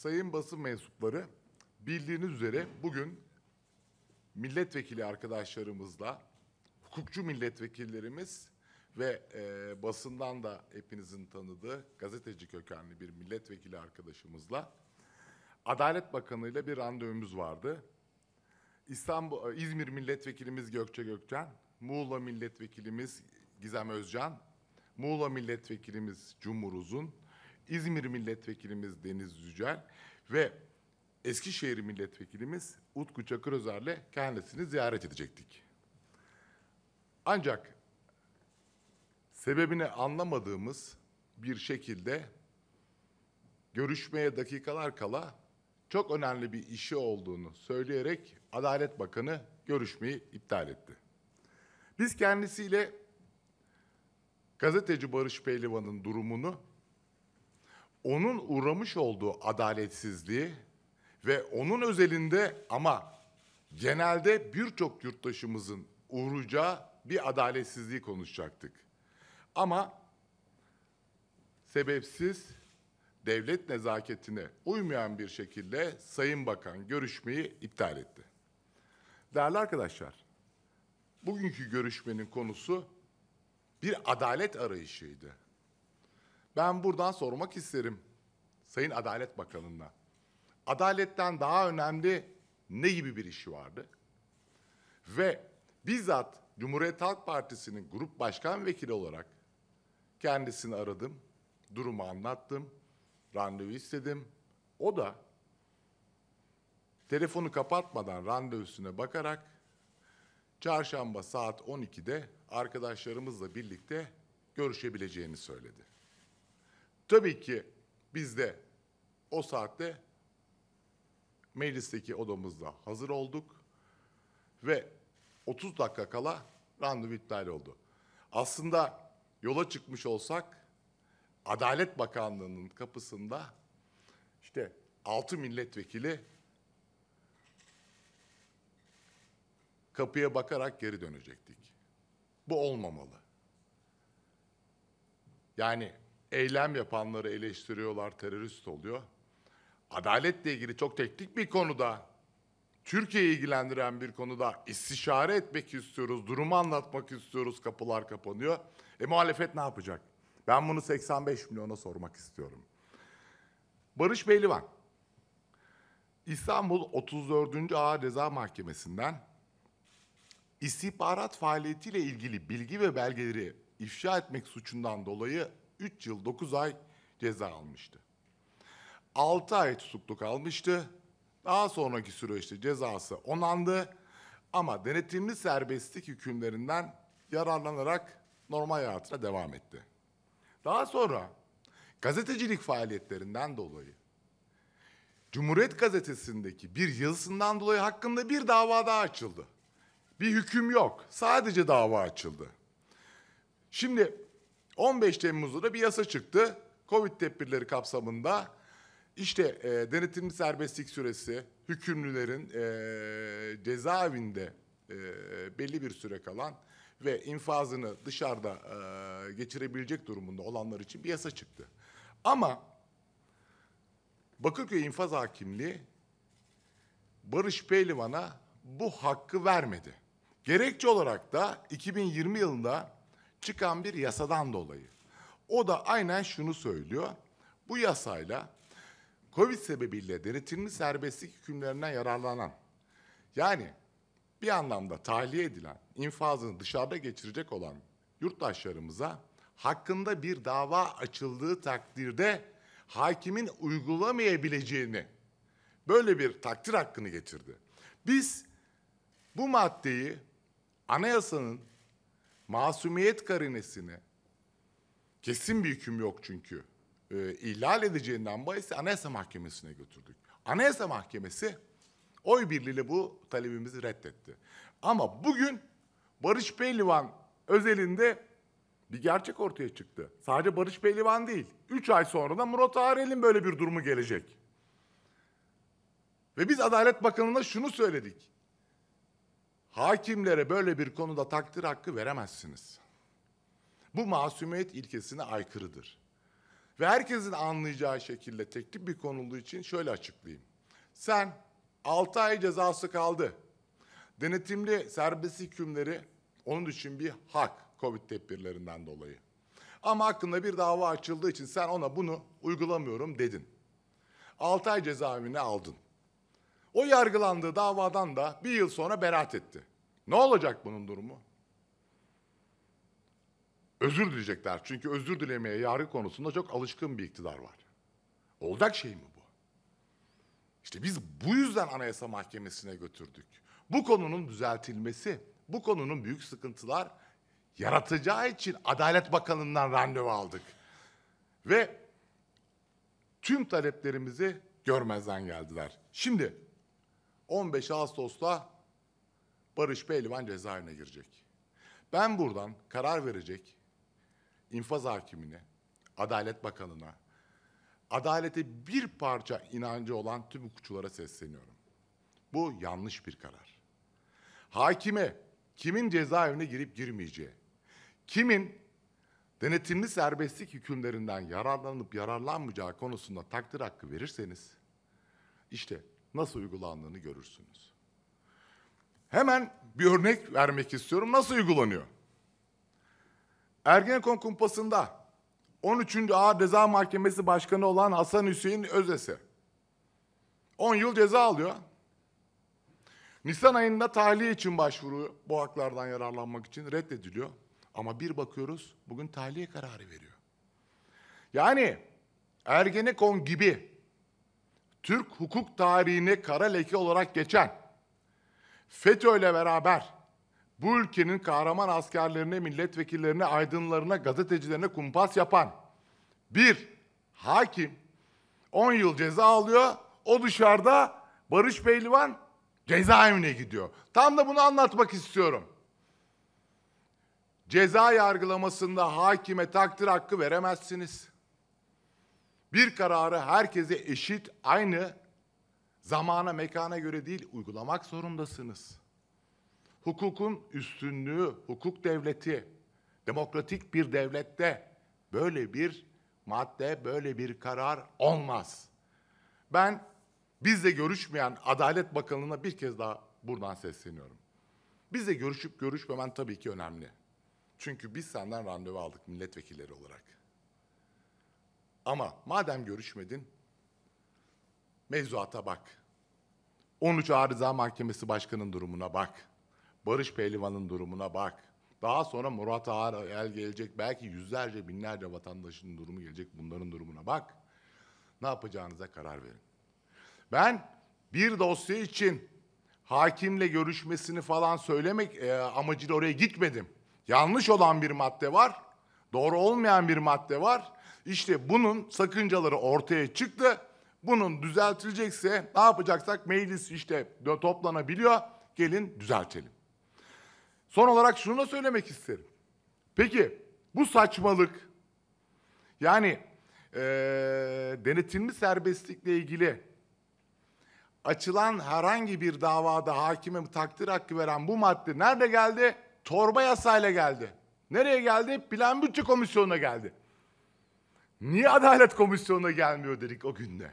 Sayın basın mensupları, bildiğiniz üzere bugün milletvekili arkadaşlarımızla, hukukçu milletvekillerimiz ve e, basından da hepinizin tanıdığı gazeteci kökenli bir milletvekili arkadaşımızla Adalet Bakanı ile bir randevumuz vardı. İstanbul, e, İzmir milletvekilimiz Gökçe Gökçen, Muğla milletvekilimiz Gizem Özcan, Muğla milletvekilimiz Cumhur Uzun, İzmir Milletvekilimiz Deniz Yücel ve Eskişehir Milletvekilimiz Utku Çakırözer'le kendisini ziyaret edecektik. Ancak sebebini anlamadığımız bir şekilde görüşmeye dakikalar kala çok önemli bir işi olduğunu söyleyerek Adalet Bakanı görüşmeyi iptal etti. Biz kendisiyle gazeteci Barış Pehlivan'ın durumunu onun uğramış olduğu adaletsizliği ve onun özelinde ama genelde birçok yurttaşımızın uğrayacağı bir adaletsizliği konuşacaktık. Ama sebepsiz devlet nezaketine uymayan bir şekilde Sayın Bakan görüşmeyi iptal etti. Değerli arkadaşlar, bugünkü görüşmenin konusu bir adalet arayışıydı. Ben buradan sormak isterim Sayın Adalet Bakanı'na. Adaletten daha önemli ne gibi bir işi vardı? Ve bizzat Cumhuriyet Halk Partisi'nin grup başkan vekili olarak kendisini aradım, durumu anlattım, randevu istedim. O da telefonu kapatmadan randevusuna bakarak çarşamba saat 12'de arkadaşlarımızla birlikte görüşebileceğini söyledi. Tabii ki biz de o saatte meclisteki odamızda hazır olduk ve 30 dakika kala randevu iptal oldu. Aslında yola çıkmış olsak Adalet Bakanlığı'nın kapısında işte 6 milletvekili kapıya bakarak geri dönecektik. Bu olmamalı. Yani eylem yapanları eleştiriyorlar, terörist oluyor. Adaletle ilgili çok teknik bir konuda, Türkiye'yi ilgilendiren bir konuda istişare etmek istiyoruz, durumu anlatmak istiyoruz, kapılar kapanıyor. E muhalefet ne yapacak? Ben bunu 85 milyona sormak istiyorum. Barış Beylivan, İstanbul 34. Ağır Ceza Mahkemesi'nden istihbarat faaliyetiyle ilgili bilgi ve belgeleri ifşa etmek suçundan dolayı 3 yıl 9 ay ceza almıştı. 6 ay tutukluk almıştı. Daha sonraki süreçte cezası onandı ama denetimli serbestlik hükümlerinden yararlanarak normal hayatına devam etti. Daha sonra gazetecilik faaliyetlerinden dolayı Cumhuriyet Gazetesi'ndeki bir yazısından dolayı hakkında bir dava daha açıldı. Bir hüküm yok. Sadece dava açıldı. Şimdi 15 Temmuz'da da bir yasa çıktı. Covid tedbirleri kapsamında işte e, denetimli serbestlik süresi, hükümlülerin e, cezaevinde e, belli bir süre kalan ve infazını dışarıda e, geçirebilecek durumunda olanlar için bir yasa çıktı. Ama Bakırköy İnfaz Hakimliği Barış Pehlivan'a bu hakkı vermedi. Gerekçe olarak da 2020 yılında çıkan bir yasadan dolayı. O da aynen şunu söylüyor. Bu yasayla Covid sebebiyle denetimli serbestlik hükümlerinden yararlanan yani bir anlamda tahliye edilen, infazını dışarıda geçirecek olan yurttaşlarımıza hakkında bir dava açıldığı takdirde hakimin uygulamayabileceğini böyle bir takdir hakkını getirdi. Biz bu maddeyi anayasanın masumiyet karinesine kesin bir hüküm yok çünkü e, ihlal edeceğinden bahis Anayasa Mahkemesi'ne götürdük. Anayasa Mahkemesi oy birliğiyle bu talebimizi reddetti. Ama bugün Barış Pehlivan özelinde bir gerçek ortaya çıktı. Sadece Barış Pehlivan değil. Üç ay sonra da Murat Arel'in böyle bir durumu gelecek. Ve biz Adalet Bakanı'na şunu söyledik. Hakimlere böyle bir konuda takdir hakkı veremezsiniz. Bu masumiyet ilkesine aykırıdır. Ve herkesin anlayacağı şekilde teklif bir konulduğu için şöyle açıklayayım. Sen 6 ay cezası kaldı. Denetimli serbest hükümleri onun için bir hak Covid tedbirlerinden dolayı. Ama hakkında bir dava açıldığı için sen ona bunu uygulamıyorum dedin. 6 ay cezaevine aldın. O yargılandığı davadan da bir yıl sonra beraat etti. Ne olacak bunun durumu? Özür dileyecekler. Çünkü özür dilemeye yargı konusunda çok alışkın bir iktidar var. Olacak şey mi bu? İşte biz bu yüzden Anayasa Mahkemesi'ne götürdük. Bu konunun düzeltilmesi, bu konunun büyük sıkıntılar yaratacağı için Adalet Bakanı'ndan randevu aldık. Ve tüm taleplerimizi görmezden geldiler. Şimdi 15 Ağustos'ta Barış Pehlivan cezaevine girecek. Ben buradan karar verecek infaz hakimine, Adalet Bakanı'na, adalete bir parça inancı olan tüm hukukçulara sesleniyorum. Bu yanlış bir karar. Hakime kimin cezaevine girip girmeyeceği, kimin denetimli serbestlik hükümlerinden yararlanıp yararlanmayacağı konusunda takdir hakkı verirseniz, işte nasıl uygulandığını görürsünüz. Hemen bir örnek vermek istiyorum. Nasıl uygulanıyor? Ergenekon kumpasında 13. Ağır Ceza Mahkemesi Başkanı olan Hasan Hüseyin Özesi 10 yıl ceza alıyor. Nisan ayında tahliye için başvuru bu haklardan yararlanmak için reddediliyor. Ama bir bakıyoruz bugün tahliye kararı veriyor. Yani Ergenekon gibi Türk hukuk tarihine kara leke olarak geçen FETÖ ile beraber bu ülkenin kahraman askerlerine, milletvekillerine, aydınlarına, gazetecilerine kumpas yapan bir hakim 10 yıl ceza alıyor. O dışarıda Barış Pehlivan cezaevine gidiyor. Tam da bunu anlatmak istiyorum. Ceza yargılamasında hakime takdir hakkı veremezsiniz. Bir kararı herkese eşit, aynı zamana, mekana göre değil uygulamak zorundasınız. Hukukun üstünlüğü, hukuk devleti, demokratik bir devlette böyle bir madde, böyle bir karar olmaz. Ben bizle görüşmeyen Adalet Bakanlığı'na bir kez daha buradan sesleniyorum. Bizle görüşüp görüşmemen tabii ki önemli. Çünkü biz senden randevu aldık milletvekilleri olarak. Ama madem görüşmedin, mevzuata bak. 13 Arıza Mahkemesi Başkanı'nın durumuna bak. Barış Pehlivan'ın durumuna bak. Daha sonra Murat Ağar el gelecek. Belki yüzlerce, binlerce vatandaşın durumu gelecek. Bunların durumuna bak. Ne yapacağınıza karar verin. Ben bir dosya için hakimle görüşmesini falan söylemek e, amacıyla oraya gitmedim. Yanlış olan bir madde var. Doğru olmayan bir madde var. İşte bunun sakıncaları ortaya çıktı. Bunun düzeltilecekse ne yapacaksak meclis işte toplanabiliyor. Gelin düzeltelim. Son olarak şunu da söylemek isterim. Peki bu saçmalık yani e, denetimli serbestlikle ilgili açılan herhangi bir davada hakime takdir hakkı veren bu madde nerede geldi? Torba yasayla geldi. Nereye geldi? Plan Bütçe Komisyonu'na geldi. Niye Adalet Komisyonu'na gelmiyor dedik o günde.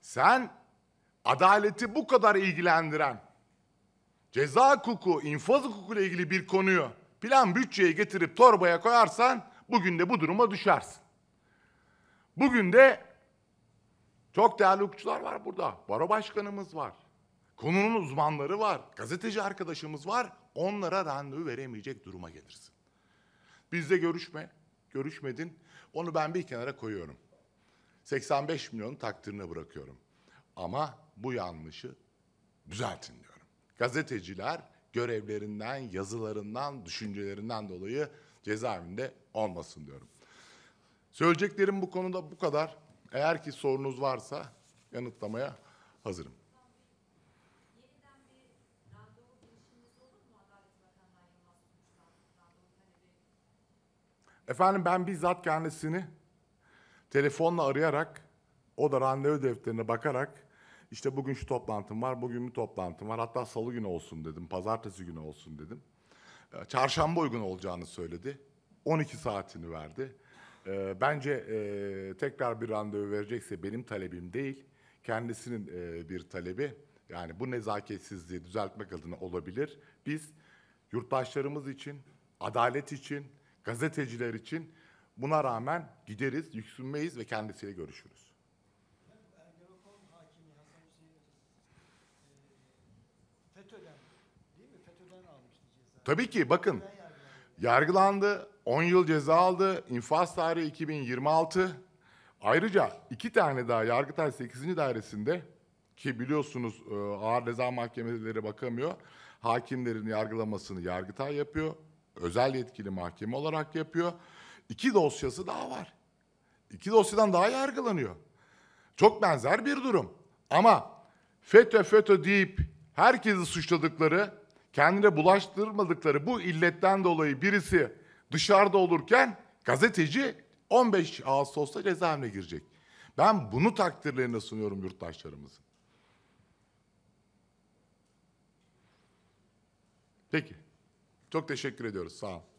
Sen adaleti bu kadar ilgilendiren ceza hukuku, infaz ile ilgili bir konuyu plan bütçeye getirip torbaya koyarsan bugün de bu duruma düşersin. Bugün de çok değerli hukukçular var burada. Baro başkanımız var. Konunun uzmanları var. Gazeteci arkadaşımız var. Onlara randevu veremeyecek duruma gelirsin. Bizde görüşme, görüşmedin. Onu ben bir kenara koyuyorum. 85 milyonun takdirine bırakıyorum. Ama bu yanlışı düzeltin diyorum. Gazeteciler görevlerinden, yazılarından, düşüncelerinden dolayı cezaevinde olmasın diyorum. Söyleyeceklerim bu konuda bu kadar. Eğer ki sorunuz varsa yanıtlamaya hazırım. Efendim ben bizzat kendisini telefonla arayarak, o da randevu defterine bakarak işte bugün şu toplantım var, bugün bir toplantım var. Hatta salı günü olsun dedim, pazartesi günü olsun dedim. Ee, çarşamba uygun olacağını söyledi. 12 saatini verdi. Ee, bence e, tekrar bir randevu verecekse benim talebim değil, kendisinin e, bir talebi. Yani bu nezaketsizliği düzeltmek adına olabilir. Biz yurttaşlarımız için, adalet için, gazeteciler için buna rağmen gideriz, yüksünmeyiz ve kendisiyle görüşürüz. Tabii ki bakın yargılandı, 10 yıl ceza aldı, infaz tarihi 2026. Ayrıca iki tane daha Yargıtay 8. Dairesi'nde ki biliyorsunuz e, ağır ceza mahkemeleri bakamıyor. Hakimlerin yargılamasını Yargıtay yapıyor özel yetkili mahkeme olarak yapıyor. İki dosyası daha var. İki dosyadan daha yargılanıyor. Çok benzer bir durum. Ama FETÖ FETÖ deyip herkesi suçladıkları, kendine bulaştırmadıkları bu illetten dolayı birisi dışarıda olurken gazeteci 15 Ağustos'ta cezaevine girecek. Ben bunu takdirlerine sunuyorum yurttaşlarımızın. Peki. Çok teşekkür ediyoruz. Sağ olun.